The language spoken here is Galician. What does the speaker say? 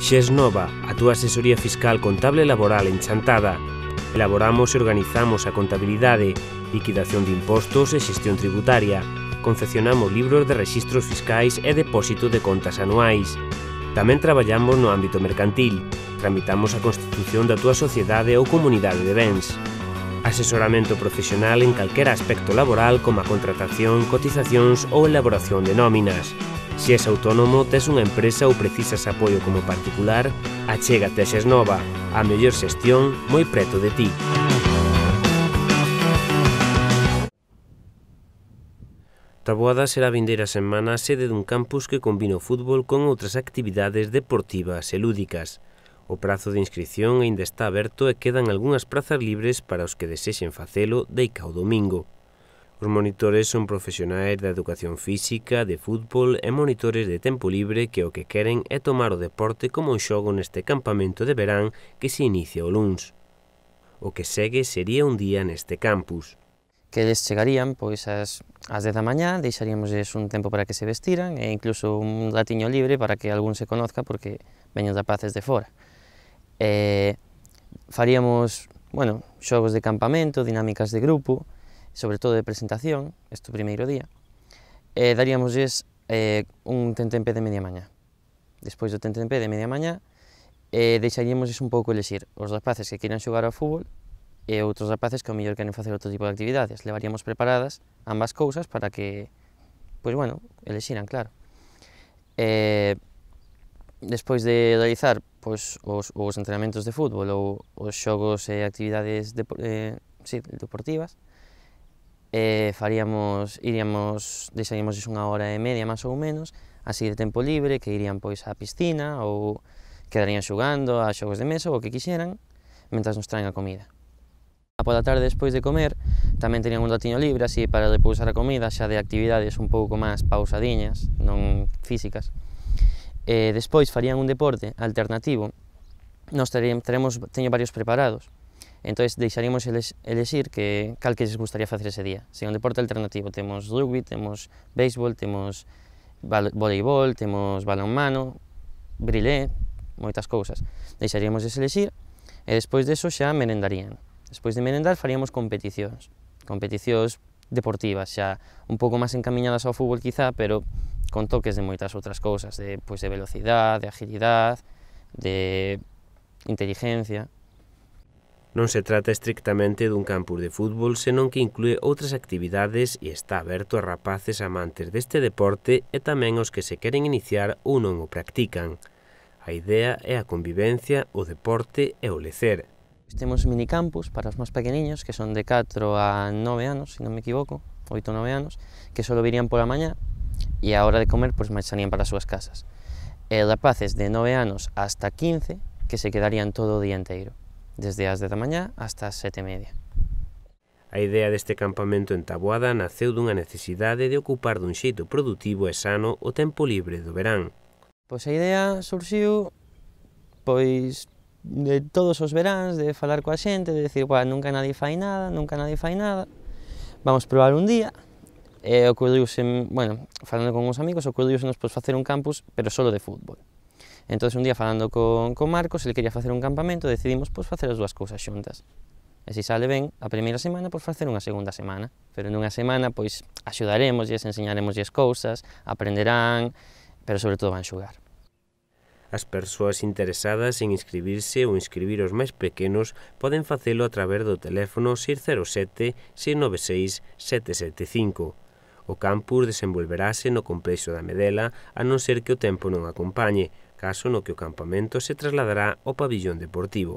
Xesnova, a túa asesoría fiscal contable laboral en Elaboramos e organizamos a contabilidade, liquidación de impostos e xestión tributaria. Confeccionamos libros de registros fiscais e depósito de contas anuais. Tamén traballamos no ámbito mercantil. Tramitamos a constitución da túa sociedade ou comunidade de bens. Asesoramento profesional en calquera aspecto laboral como a contratación, cotizacións ou elaboración de nóminas Se és autónomo, tes unha empresa ou precisas apoio como particular, achégate a Xesnova, a mellor xestión moi preto de ti. Taboada será vindeira semana a sede dun campus que combina o fútbol con outras actividades deportivas e lúdicas. O prazo de inscripción aínda está aberto e quedan algunhas prazas libres para os que desexen facelo deica o domingo. Os monitores son profesionais da educación física, de fútbol e monitores de tempo libre que o que queren é tomar o deporte como un xogo neste campamento de verán que se inicia o luns. O que segue sería un día neste campus. Que eles chegarían pois ás, ás 10 da mañá, deixaríamosles un tempo para que se vestiran e incluso un latiño libre para que algún se conozca porque veñen paz de fora. E eh, faríamos, bueno, xogos de campamento, dinámicas de grupo, sobre todo de presentación, este primeiro día, e daríamoslles eh, un tentempe de media maña. Despois do tentempe de media maña, eh, deixaríamos un pouco elexir os rapaces que queiran xogar ao fútbol e outros rapaces que ao mellor queren facer outro tipo de actividades. Levaríamos preparadas ambas cousas para que, pois pues bueno, elexiran, claro. Eh, despois de realizar pois, os, os entrenamentos de fútbol ou os xogos e actividades de, eh, sí, deportivas, eh, faríamos, iríamos, deixaríamos unha hora e media máis ou menos, así de tempo libre, que irían pois á piscina ou quedarían xogando a xogos de mesa ou o que quixeran, mentras nos traen a comida. A pola tarde, despois de comer, tamén tenían un ratiño libre así para repousar a comida, xa de actividades un pouco máis pausadiñas, non físicas. E despois farían un deporte alternativo. Nos teremos, teño varios preparados. Entón, deixaríamos eles, elexir que cal que lles gustaría facer ese día. Se é un deporte alternativo, temos rugby, temos béisbol, temos voleibol, temos balonmano, brilé, moitas cousas. Deixaríamos de elexir e despois deso xa merendarían. Despois de merendar faríamos competicións, competicións deportivas, xa un pouco máis encaminhadas ao fútbol quizá, pero con toques de moitas outras cousas, de, pois, de velocidade, de agilidade, de inteligencia. Non se trata estrictamente dun campus de fútbol, senón que inclúe outras actividades e está aberto a rapaces amantes deste deporte e tamén aos que se queren iniciar ou non o practican. A idea é a convivencia, o deporte e o lecer. Temos minicampus para os máis pequeniños, que son de 4 a 9 anos, se non me equivoco, 8 ou 9 anos, que só virían pola mañá e a hora de comer pois máis sanían para as súas casas. E rapaces de 9 anos hasta 15 que se quedarían todo o día inteiro desde as 10 da mañá hasta as 7 e media. A idea deste campamento en Taboada naceu dunha necesidade de ocupar dun xeito produtivo e sano o tempo libre do verán. Pois a idea surxiu pois de todos os veráns, de falar coa xente, de decir, guau, nunca nadie fai nada, nunca nadie fai nada, vamos probar un día, e ocurriuse, bueno, falando con uns amigos, ocurriuse nos pois, facer un campus, pero solo de fútbol. Entón, un día falando con, con Marcos, ele quería facer un campamento, decidimos pois, facer as dúas cousas xuntas. E se sale ben a primeira semana, pois facer unha segunda semana. Pero nunha semana, pois, enseñaremos enseñaremosles cousas, aprenderán, pero sobre todo van xugar. As persoas interesadas en inscribirse ou inscribir os máis pequenos poden facelo a través do teléfono 607 696 775 O campus desenvolverase no complexo da Medela a non ser que o tempo non acompañe, caso no que o campamento se trasladará ao pabillón deportivo.